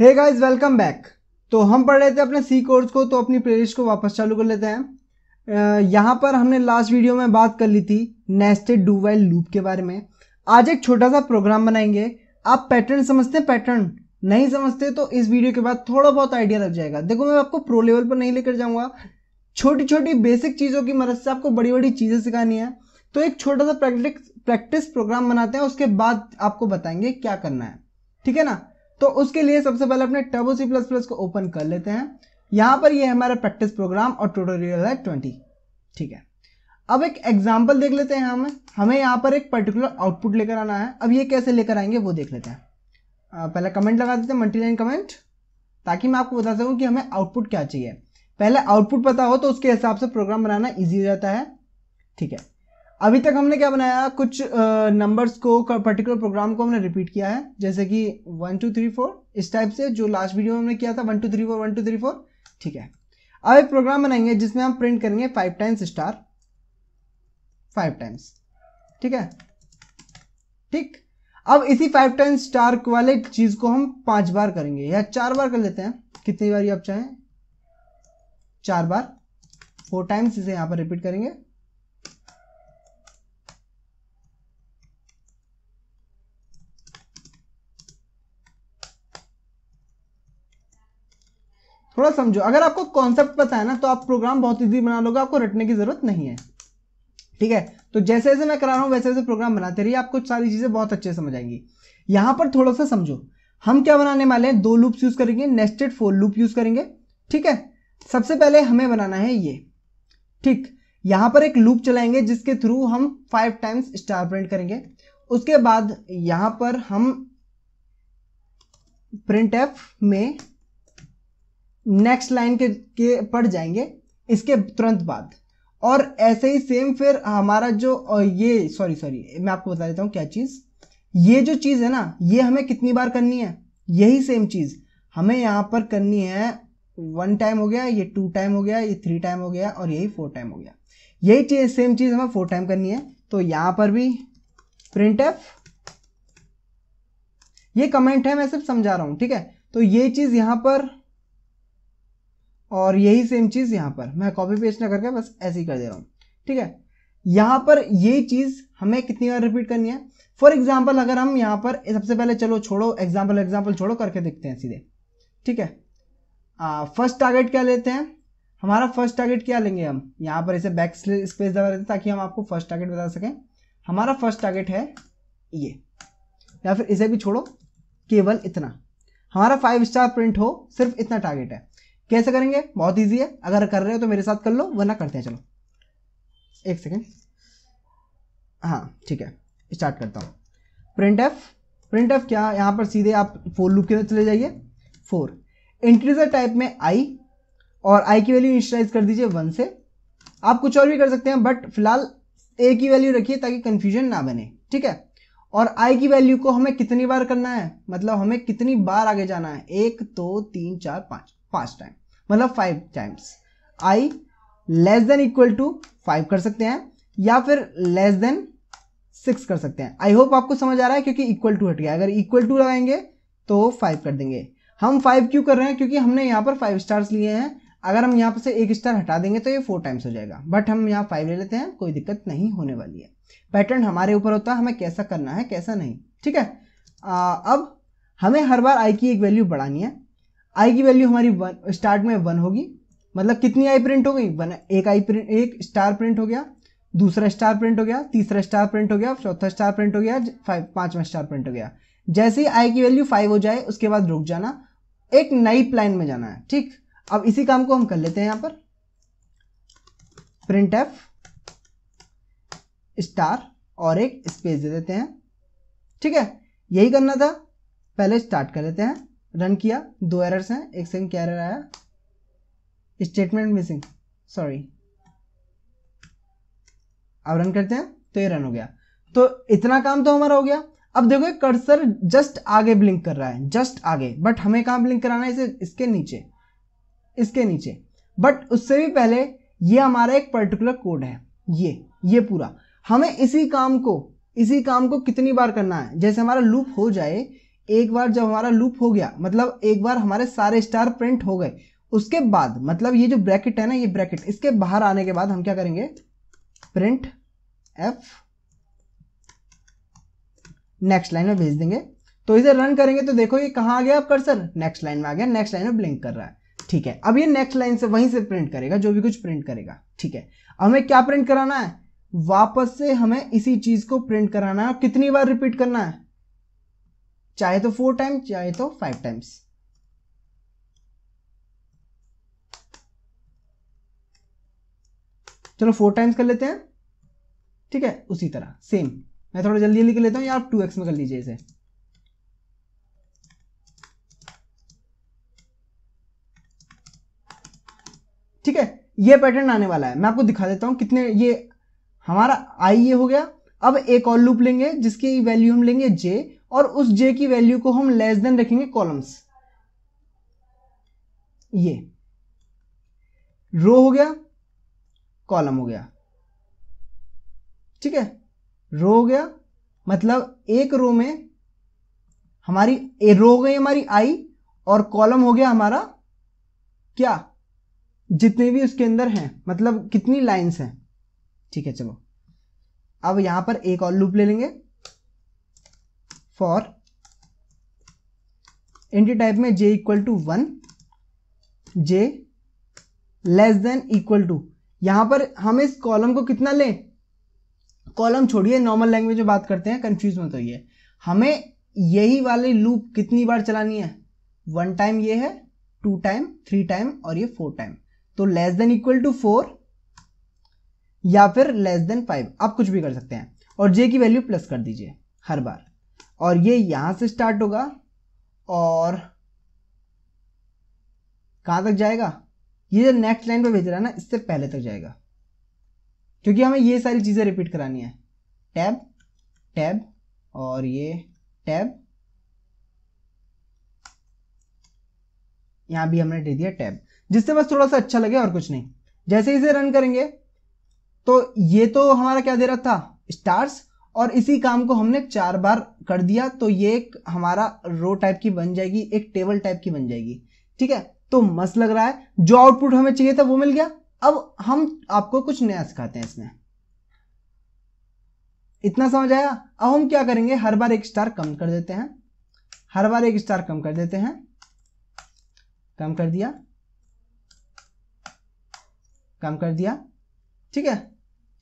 hey guys welcome back तो हम पढ़ रहे थे अपने सी कोर्स को तो अपनी प्लेलिस्ट को वापस चालू कर लेते हैं यहाँ पर हमने लास्ट वीडियो में बात कर ली थी नेस्टेड डू वाइल लूप के बारे में आज एक छोटा सा प्रोग्राम बनाएंगे आप पैटर्न समझते हैं पैटर्न नहीं समझते तो इस वीडियो के बाद थोड़ा बहुत आइडिया लग जाएगा देखो मैं आपको प्रो लेवल पर नहीं लेकर जाऊँगा छोटी छोटी बेसिक चीज़ों की मदद से आपको बड़ी बड़ी चीज़ें सिखानी है तो एक छोटा सा प्रैक्टिस प्रैक्टिस प्रोग्राम बनाते हैं उसके बाद आपको बताएंगे क्या करना है ठीक है ना तो उसके लिए सबसे पहले अपने टर्बो सी प्लस प्लस को ओपन कर लेते हैं यहाँ पर ये हमारा प्रैक्टिस प्रोग्राम और ट्यूटोरियल है ट्वेंटी ठीक है अब एक एग्जाम्पल देख लेते हैं हमें हमें यहाँ पर एक पर्टिकुलर आउटपुट लेकर आना है अब ये कैसे लेकर आएंगे वो देख लेते हैं पहले कमेंट लगा देते हैं मल्टी लाइन कमेंट ताकि मैं आपको बता सकूँ कि हमें आउटपुट क्या चाहिए पहले आउटपुट पता हो तो उसके हिसाब से प्रोग्राम बनाना ईजी हो जाता है ठीक है अभी तक हमने क्या बनाया कुछ नंबर्स uh, को पर्टिकुलर प्रोग्राम को हमने रिपीट किया है जैसे कि वन टू थ्री फोर इस टाइप से जो लास्ट वीडियो में हमने किया था one two three four one two three four ठीक है अब एक प्रोग्राम बनाएंगे जिसमें हम प्रिंट करेंगे five times star five times ठीक है ठीक अब इसी फाइव टाइम्स स्टार वाले चीज को हम पांच बार करेंगे या चार बार कर लेते हैं कितनी बार आप चाहें चार बार फोर टाइम्स इसे यहां पर रिपीट करेंगे थोड़ा समझो अगर आपको कॉन्सेप्ट पता है ना तो आप प्रोग्राम बहुत ईजी बना लोगे आपको रटने की जरूरत नहीं है ठीक है तो जैसे जैसे मैं करा रहा हूँ वैसे वैसे प्रोग्राम बनाते रहिए आपको सारी चीज़ें बहुत अच्छे समझ आएंगी यहाँ पर थोड़ा सा समझो हम क्या बनाने वाले हैं दो लूप्स यूज़ करेंगे नेस्टेड फोर लूप यूज़ करेंगे ठीक है सबसे पहले हमें बनाना है ये ठीक यहाँ पर एक लूप चलाएंगे जिसके थ्रू हम फाइव टाइम्स स्टार प्रिंट करेंगे उसके बाद यहाँ पर हम प्रिंट एफ में नेक्स्ट लाइन के, के पढ़ जाएंगे इसके तुरंत बाद और ऐसे ही सेम फिर हमारा जो ये सॉरी सॉरी मैं आपको बता देता हूँ क्या चीज़ ये जो चीज़ है ना ये हमें कितनी बार करनी है यही सेम चीज़ हमें यहाँ पर करनी है वन टाइम हो गया ये टू टाइम हो गया ये थ्री टाइम हो गया और यही फोर टाइम हो गया यही चीज सेम चीज़ हमें फोर टाइम करनी है तो यहाँ पर भी प्रिंट एफ ये कमेंट है मैं सिर्फ समझा रहा हूँ ठीक है तो ये चीज़ यहाँ पर और यही सेम चीज़ यहाँ पर मैं कॉपी पेस्ट ना करके बस ऐसे ही कर दे रहा हूँ ठीक है यहाँ पर ये चीज़ हमें कितनी बार रिपीट करनी है फॉर एग्जाम्पल अगर हम यहाँ पर सबसे पहले चलो छोड़ो एग्जाम्पल एग्जाम्पल छोड़ो करके देखते हैं सीधे ठीक है फर्स्ट टारगेट क्या लेते हैं हमारा फर्स्ट टारगेट क्या लेंगे हम यहाँ पर इसे बैक स्पेस दबा देते ताकि हम आपको फर्स्ट टारगेट बता सकें हमारा फर्स्ट टारगेट है ये या फिर इसे भी छोड़ो केवल इतना हमारा फाइव स्टार प्रिंट हो सिर्फ इतना टारगेट है कैसे करेंगे बहुत ईजी है अगर कर रहे हो तो मेरे साथ कर लो वरना करते हैं चलो एक सेकेंड हाँ ठीक है स्टार्ट करता हूँ प्रिंट एफ प्रिंट एफ क्या यहाँ पर सीधे आप फोर लूप के अंदर चले जाइए फोर इंटीजर टाइप में आई और आई की वैल्यू इंस्टलाइज कर दीजिए वन से आप कुछ और भी कर सकते हैं बट फिलहाल ए की वैल्यू रखिए ताकि कन्फ्यूजन ना बने ठीक है और आई की वैल्यू को हमें कितनी बार करना है मतलब हमें कितनी बार आगे जाना है एक दो तो, तीन चार पाँच पाँच टाइम मतलब five times i less than equal to five कर सकते हैं या फिर लेस देन सिक्स कर सकते हैं आई होप आपको समझ आ रहा है क्योंकि इक्वल टू हट गया अगर इक्वल टू लगाएंगे तो फाइव कर देंगे हम फाइव क्यों कर रहे हैं क्योंकि हमने यहाँ पर फाइव स्टार्स लिए हैं अगर हम यहाँ पर से एक स्टार हटा देंगे तो ये फोर टाइम्स हो जाएगा बट हम यहाँ फाइव ले लेते हैं कोई दिक्कत नहीं होने वाली है पैटर्न हमारे ऊपर होता है हमें कैसा करना है कैसा नहीं ठीक है आ, अब हमें हर बार आई की एक वैल्यू बढ़ानी है आई की वैल्यू हमारी वन स्टार्ट में वन होगी मतलब कितनी आई प्रिंट हो गई वन एक आई प्रिंट एक स्टार प्रिंट हो गया दूसरा स्टार प्रिंट हो गया तीसरा स्टार प्रिंट हो गया चौथा स्टार प्रिंट हो गया फाइव पाँचवा स्टार प्रिंट हो गया जैसे ही आई की वैल्यू फाइव हो जाए उसके बाद रुक जाना एक नई प्लाइन में जाना है ठीक अब इसी काम को हम कर लेते हैं यहाँ पर प्रिंट एफ स्टार और एक स्पेस दे देते हैं ठीक है यही करना था पहले स्टार्ट कर लेते हैं रन किया दो एरर्स हैं एक सेकंड क्या एरर आया स्टेटमेंट मिसिंग सॉरी अब रन करते हैं तो ये रन हो गया तो इतना काम तो हमारा हो गया अब देखो कर्सर जस्ट आगे ब्लिंक कर रहा है जस्ट आगे बट हमें कहाँ ब्लिंक कराना है इसे इसके नीचे इसके नीचे बट उससे भी पहले ये हमारा एक पर्टिकुलर कोड है ये ये पूरा हमें इसी काम को इसी काम को कितनी बार करना है जैसे हमारा लूप हो जाए एक बार जब हमारा लूप हो गया मतलब एक बार हमारे सारे स्टार प्रिंट हो गए उसके बाद मतलब ये जो ब्रैकेट है ना ये ब्रैकेट इसके बाहर आने के बाद हम क्या करेंगे प्रिंट एफ नेक्स्ट लाइन में भेज देंगे तो इसे रन करेंगे तो देखो ये कहाँ आ गया आप कर्सर नेक्स्ट लाइन में आ गया नेक्स्ट लाइन में ब्लिंक कर रहा है ठीक है अब ये नेक्स्ट लाइन से वहीं से प्रिंट करेगा जो भी कुछ प्रिंट करेगा ठीक है हमें क्या प्रिंट कराना है वापस से हमें इसी चीज को प्रिंट कराना है कितनी बार रिपीट करना है चाहे तो फोर टाइम्स चाहे तो फाइव टाइम्स चलो फोर टाइम्स कर लेते हैं ठीक है उसी तरह सेम मैं थोड़ा जल्दी जल्दी कर लेता हूं या आप टू एक्स में कर लीजिए इसे ठीक है ये पैटर्न आने वाला है मैं आपको दिखा देता हूं कितने ये हमारा आई ये हो गया अब एक और लूप लेंगे जिसकी वैल्यू हम लेंगे जे और उस जे की वैल्यू को हम लेस देन रखेंगे कॉलम्स ये रो हो गया कॉलम हो गया ठीक है रो हो गया मतलब एक रो में हमारी ए रो हो गई हमारी आई और कॉलम हो गया हमारा क्या जितने भी उसके अंदर हैं मतलब कितनी लाइंस हैं ठीक है चलो अब यहां पर एक और लूप ले लेंगे फॉर एंटी टाइप में j equal to one j less than equal to यहां पर हम इस कॉलम को कितना लें कॉलम छोड़िए नॉर्मल लैंग्वेज में बात करते हैं कंफ्यूज मत होइए हमें यही वाली लूप कितनी बार चलानी है वन टाइम ये है टू टाइम थ्री टाइम और ये फोर टाइम तो less than equal to four या फिर लेस देन फाइव आप कुछ भी कर सकते हैं और जे की वैल्यू प्लस कर दीजिए हर बार और ये यहां से स्टार्ट होगा और कहां तक जाएगा ये जो नेक्स्ट लाइन पर भेज रहा है ना इससे पहले तक जाएगा क्योंकि हमें ये सारी चीज़ें रिपीट करानी है टैब टैब और ये टैब यहां भी हमने दे दिया टैब जिससे बस थोड़ा सा अच्छा लगे और कुछ नहीं जैसे इसे रन करेंगे तो ये तो हमारा क्या दे रहा था स्टार्स और इसी काम को हमने चार बार कर दिया तो ये एक हमारा रो टाइप की बन जाएगी एक टेबल टाइप की बन जाएगी ठीक है तो मस्त लग रहा है जो आउटपुट हमें चाहिए था वो मिल गया अब हम आपको कुछ नया सिखाते हैं इसमें इतना समझ आया अब हम क्या करेंगे हर बार एक स्टार कम कर देते हैं हर बार एक स्टार कम कर देते हैं कम कर दिया कम कर दिया ठीक है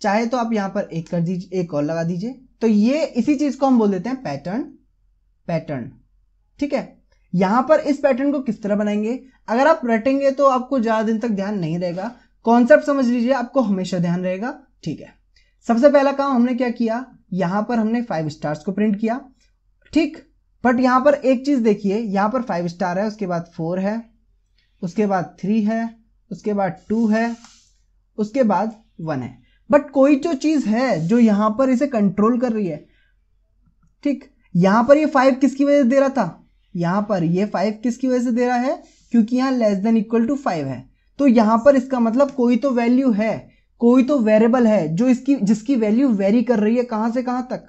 चाहे तो आप यहां पर एक कर दीजिए एक और लगा दीजिए तो ये इसी चीज को हम बोल देते हैं पैटर्न पैटर्न ठीक है यहां पर इस पैटर्न को किस तरह बनाएंगे अगर आप रटेंगे तो आपको ज्यादा दिन तक ध्यान नहीं रहेगा कॉन्सेप्ट समझ लीजिए आपको हमेशा ध्यान रहेगा ठीक है सबसे पहला काम हमने क्या किया यहां पर हमने फाइव स्टार्स को प्रिंट किया ठीक बट यहां पर एक चीज देखिए यहां पर फाइव स्टार है उसके बाद फोर है उसके बाद थ्री है उसके बाद टू है उसके बाद वन है बट कोई जो चीज है जो यहां पर इसे कंट्रोल कर रही है ठीक यहां पर ये फाइव किसकी वजह से दे रहा था यहां पर ये फाइव किसकी वजह से दे रहा है क्योंकि यहां less than equal to five है तो यहां पर इसका मतलब कोई तो वैल्यू है कोई तो वेरिएबल है जो इसकी जिसकी वैल्यू वेरी कर रही है कहां से कहां तक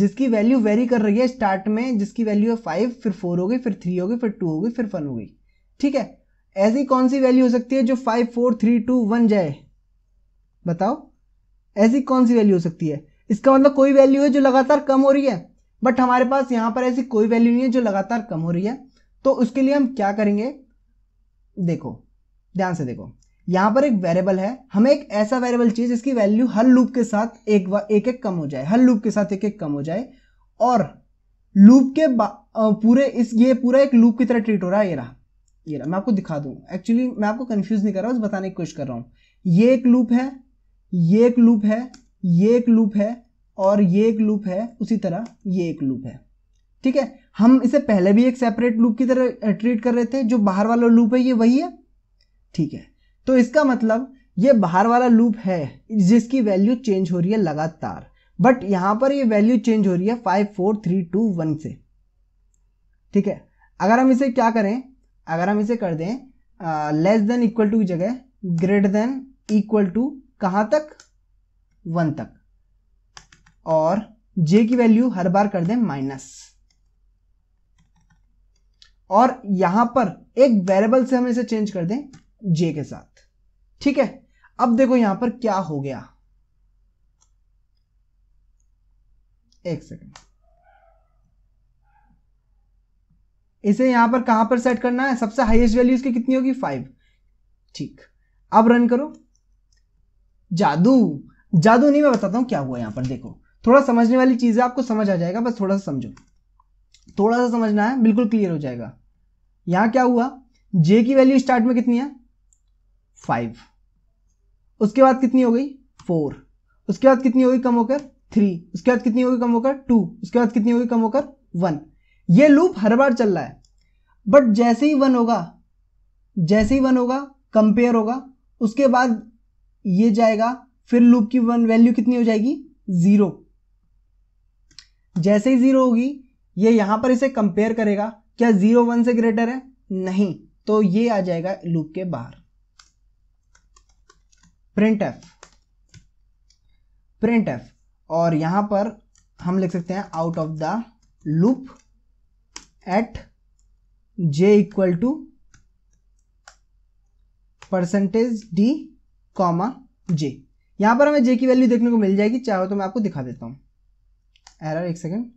जिसकी वैल्यू वेरी कर रही है स्टार्ट में जिसकी वैल्यू है फाइव फिर फोर हो गई फिर थ्री हो गई फिर टू हो गई फिर वन हो गई ठीक है ऐसी कौन सी वैल्यू हो सकती है जो five four three two one जाए बताओ ऐसी कौन सी वैल्यू हो सकती है इसका मतलब कोई वैल्यू है जो लगातार कम हो रही है बट हमारे पास यहाँ पर ऐसी कोई वैल्यू नहीं है जो लगातार कम हो रही है तो उसके लिए हम क्या करेंगे देखो ध्यान से देखो यहाँ पर एक वेरिएबल है हमें एक ऐसा वेरिएबल चाहिए जिसकी वैल्यू हर लूप के साथ एक एक एक कम हो जाए हर लूप के साथ एक एक कम हो जाए और लूप के पूरे इस ये पूरा एक लूप की तरह ट्रीट हो रहा है ये रहा ये रहा मैं आपको दिखा दूँ एक्चुअली मैं आपको कन्फ्यूज नहीं कर रहा हूं बस बताने की कोशिश कर रहा हूँ ये एक लूप है ये एक लूप है ये एक लूप है और ये एक लूप है उसी तरह ये एक लूप है ठीक है हम इसे पहले भी एक सेपरेट लूप की तरह ट्रीट कर रहे थे जो बाहर वाला लूप है ये वही है ठीक है तो इसका मतलब ये बाहर वाला लूप है जिसकी वैल्यू चेंज हो रही है लगातार बट यहां पर ये वैल्यू चेंज हो रही है five four three two one से ठीक है अगर हम इसे क्या करें अगर हम इसे कर दें लेस देन इक्वल टू की जगह ग्रेटर देन इक्वल टू कहां तक वन तक और जे की वैल्यू हर बार कर दें माइनस और यहां पर एक वेरिएबल से हम इसे चेंज कर दें जे के साथ ठीक है अब देखो यहां पर क्या हो गया एक सेकेंड इसे यहां पर कहां पर सेट करना है सबसे हाईएस्ट वैल्यू इसकी कितनी होगी फाइव ठीक अब रन करो जादू जादू नहीं मैं बताता हूँ क्या हुआ यहाँ पर देखो थोड़ा समझने वाली चीज़ है आपको समझ आ जाएगा बस थोड़ा सा समझो थोड़ा सा समझना है बिल्कुल क्लियर हो जाएगा यहाँ क्या हुआ जे की वैल्यू स्टार्ट में कितनी है फाइव उसके बाद कितनी हो गई फोर उसके बाद कितनी होगी कम होकर थ्री उसके बाद कितनी होगी कम होकर टू उसके बाद कितनी होगी कम होकर वन ये लूप हर बार चल रहा है बट जैसे ही वन होगा जैसे ही वन होगा कंपेयर होगा उसके बाद ये जाएगा फिर लूप की वन वैल्यू कितनी हो जाएगी ज़ीरो जैसे ही ज़ीरो होगी ये यहां पर इसे कंपेयर करेगा क्या ज़ीरो वन से ग्रेटर है नहीं तो ये आ जाएगा लूप के बाहर प्रिंट एफ प्रिंट एफ और यहां पर हम लिख सकते हैं out of the loop at j equal to percentage d comma j यहाँ पर हमें जे की वैल्यू देखने को मिल जाएगी चाहे तो मैं आपको दिखा देता हूँ एरर एक सेकेंड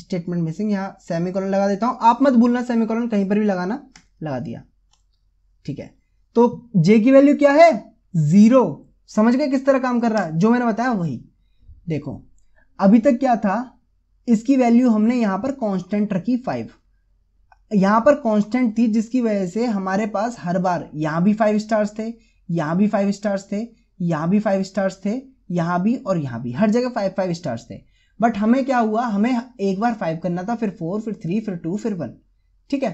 स्टेटमेंट मिसिंग यहाँ सेमी लगा देता हूँ आप मत भूलना सेमी कहीं पर भी लगाना लगा दिया ठीक है तो जे की वैल्यू क्या है जीरो समझ गए किस तरह काम कर रहा है जो मैंने बताया वही देखो अभी तक क्या था इसकी वैल्यू हमने यहाँ पर कांस्टेंट रखी फाइव यहाँ पर कांस्टेंट थी जिसकी वजह से हमारे पास हर बार यहाँ भी फाइव स्टार्स थे यहां भी फाइव स्टार्स थे यहां भी फाइव स्टार्स थे यहां भी और यहां भी हर जगह फाइव फाइव स्टार्स थे बट हमें क्या हुआ हमें एक बार फाइव करना था फिर फोर फिर थ्री फिर टू फिर वन ठीक है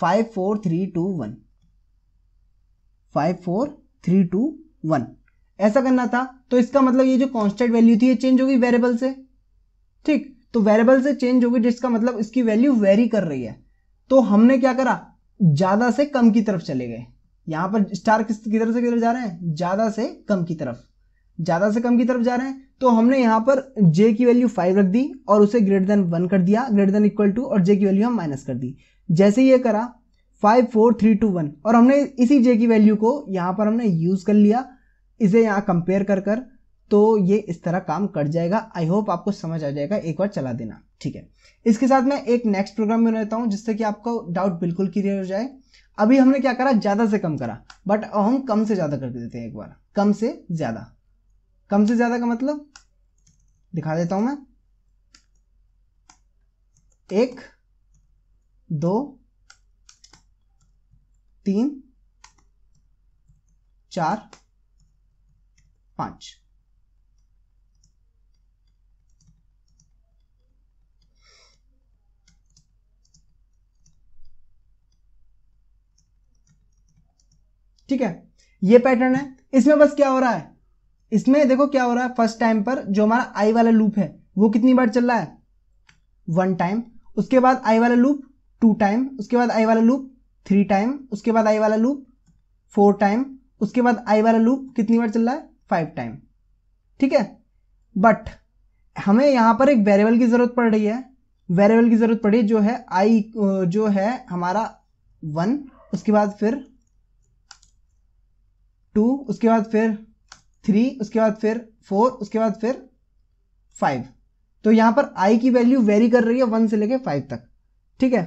five four three two one five four three two one ऐसा करना था तो इसका मतलब ये जो कांस्टेंट वैल्यू थी ये चेंज होगी वेरिएबल से ठीक तो वेरिएबल से चेंज होगी जिसका मतलब इसकी वैल्यू वेरी कर रही है तो हमने क्या करा ज्यादा से कम की तरफ चले गए यहाँ पर स्टार किस की तरफ से किधर जा रहे हैं ज़्यादा से कम की तरफ ज़्यादा से कम की तरफ जा रहे हैं तो हमने यहाँ पर j की वैल्यू फाइव रख दी और उसे ग्रेटर देन वन कर दिया ग्रेटर देन इक्वल टू और j की वैल्यू हम माइनस कर दी जैसे ये करा five four three two one और हमने इसी j की वैल्यू को यहाँ पर हमने यूज़ कर लिया इसे यहाँ कंपेयर कर कर तो ये इस तरह काम कर जाएगा आई होप आपको समझ आ जाएगा एक बार चला देना ठीक है इसके साथ मैं एक नेक्स्ट प्रोग्राम में रहता हूँ जिससे कि आपको डाउट बिल्कुल क्लियर हो जाए अभी हमने क्या करा ज़्यादा से कम करा बट हम कम से ज़्यादा कर देते हैं एक बार कम से ज़्यादा कम से ज़्यादा का मतलब दिखा देता हूँ मैं एक दो तीन चार पाँच ठीक है ये पैटर्न है इसमें बस क्या हो रहा है इसमें देखो क्या हो रहा है फर्स्ट टाइम पर जो हमारा आई वाला लूप है वो कितनी बार चल रहा है वन टाइम उसके बाद आई वाला लूप टू टाइम उसके बाद आई वाला लूप थ्री टाइम उसके बाद आई वाला लूप फोर टाइम उसके बाद आई वाला लूप कितनी बार चल रहा है फाइव टाइम ठीक है बट हमें यहाँ पर एक वेरिएबल की ज़रूरत पड़ रही है वेरिएबल की ज़रूरत पड़ी जो है आई जो है हमारा वन उसके बाद फिर टू उसके बाद फिर थ्री उसके बाद फिर फोर उसके बाद फिर फाइव तो यहाँ पर आई की वैल्यू वेरी कर रही है वन से लेके फाइव तक ठीक है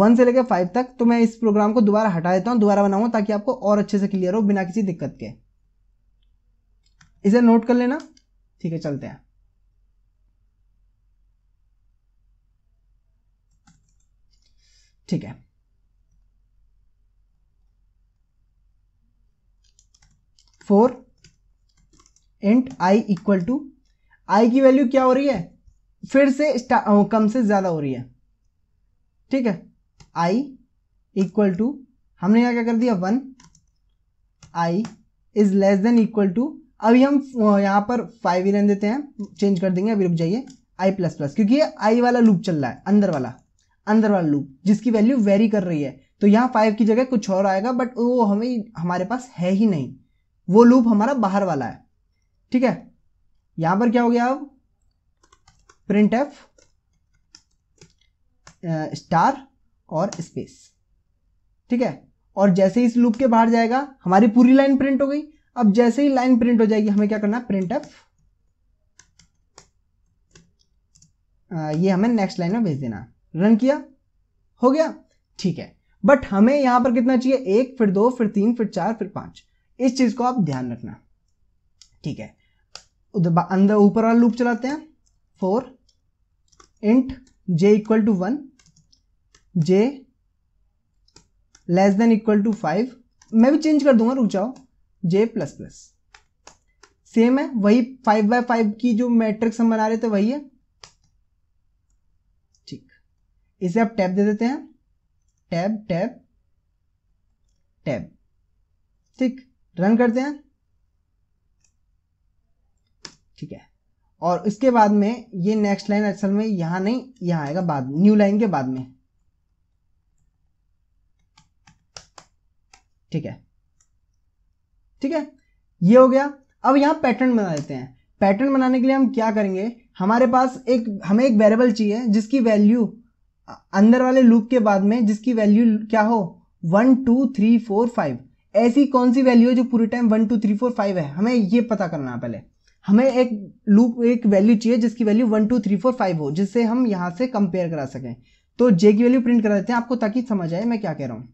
वन से लेके फाइव तक तो मैं इस प्रोग्राम को दोबारा हटा देता हूँ दोबारा बनाऊँ ताकि आपको और अच्छे से क्लियर हो बिना किसी दिक्कत के इसे नोट कर लेना ठीक है चलते हैं ठीक है for int i equal to i की वैल्यू क्या हो रही है फिर से कम से ज़्यादा हो रही है ठीक है आई इक्वल टू हमने यहाँ क्या कर दिया one i is less than equal to अभी हम यहाँ पर फाइव ही रहने देते हैं चेंज कर देंगे अभी रुक जाइए आई प्लस प्लस क्योंकि ये आई वाला लूप चल रहा है अंदर वाला अंदर वाला लूप जिसकी वैल्यू वेरी कर रही है तो यहाँ फाइव की जगह कुछ और आएगा बट वो हमें हमारे पास है ही नहीं वो लूप हमारा बाहर वाला है ठीक है यहां पर क्या हो गया अब प्रिंट एफ स्टार और स्पेस ठीक है और जैसे ही इस लूप के बाहर जाएगा हमारी पूरी लाइन प्रिंट हो गई अब जैसे ही लाइन प्रिंट हो जाएगी हमें क्या करना है प्रिंट एफ ये हमें नेक्स्ट लाइन में भेज देना रन किया हो गया ठीक है बट हमें यहां पर कितना चाहिए एक फिर दो फिर तीन फिर चार फिर पांच इस चीज़ को आप ध्यान रखना ठीक है अंदर ऊपर वाला लूप चलाते हैं for int j equal to one j less than equal to five मैं भी चेंज कर दूंगा रुक जाओ जे प्लस प्लस सेम है वही फाइव बाय फाइव की जो मैट्रिक्स हम बना रहे थे वही है ठीक इसे आप टैब दे देते हैं टैब टैब टैब ठीक रन करते हैं ठीक है और इसके बाद में ये नेक्स्ट लाइन असल में यहां नहीं यहां आएगा बाद न्यू लाइन के बाद में ठीक है ठीक है ये हो गया अब यहां पैटर्न बना देते हैं पैटर्न बनाने के लिए हम क्या करेंगे हमारे पास एक हमें एक वेरिएबल चाहिए जिसकी वैल्यू अंदर वाले लूप के बाद में जिसकी वैल्यू क्या हो one two three four five ऐसी कौन सी वैल्यू है जो पूरे time one two three four five है हमें ये पता करना है पहले हमें एक लूप एक वैल्यू चाहिए जिसकी value one two three four five हो जिससे हम यहाँ से कंपेयर करा सकें तो जे की वैल्यू प्रिंट करा देते हैं आपको ताकि समझ आए मैं क्या कह रहा हूँ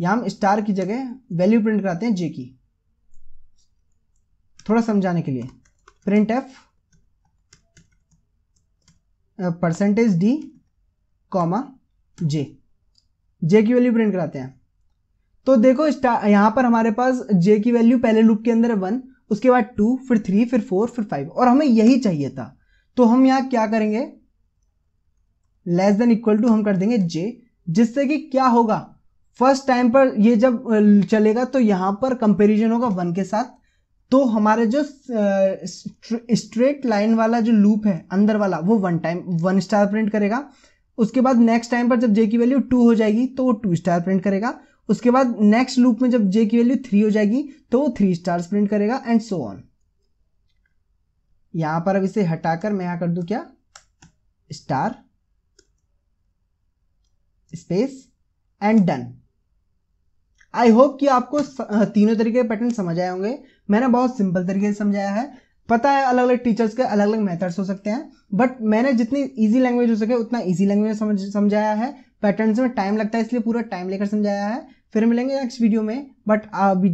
यहाँ हम स्टार की जगह वैल्यू प्रिंट कराते हैं जे की थोड़ा समझाने के लिए printf percentage d comma j j की वैल्यू प्रिंट कराते हैं तो देखो यहाँ पर हमारे पास जे की वैल्यू पहले लूप के अंदर वन उसके बाद टू फिर थ्री फिर फोर फिर फाइव और हमें यही चाहिए था तो हम यहाँ क्या करेंगे लेस देन इक्वल टू हम कर देंगे जे जिससे कि क्या होगा फर्स्ट टाइम पर ये जब चलेगा तो यहाँ पर कंपेरिजन होगा वन के साथ तो हमारे जो स्ट्रेट लाइन वाला जो लूप है अंदर वाला वो one time one star print करेगा उसके बाद नेक्स्ट टाइम पर जब जे की वैल्यू टू हो जाएगी तो वो टू स्टार प्रिंट करेगा उसके बाद नेक्स्ट लूप में जब जे की वैल्यू थ्री हो जाएगी तो वो थ्री स्टार्स प्रिंट करेगा एंड सो ऑन यहां पर अब इसे हटाकर मैं यहां कर दू क्या star space and done I hope कि आपको तीनों तरीके के पैटर्न समझ आए होंगे मैंने बहुत सिंपल तरीके से समझाया है पता है अलग अलग टीचर्स के अलग अलग मेथड्स हो सकते हैं बट मैंने जितनी इजी लैंग्वेज हो सके उतना इजी लैंग्वेज समझ समझाया है पैटर्न्स में टाइम लगता है इसलिए पूरा टाइम लेकर समझाया है फिर मिलेंगे नेक्स्ट वीडियो में बट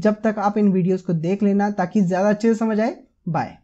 जब तक आप इन वीडियोज़ को देख लेना ताकि ज़्यादा अच्छे से समझ आए बाय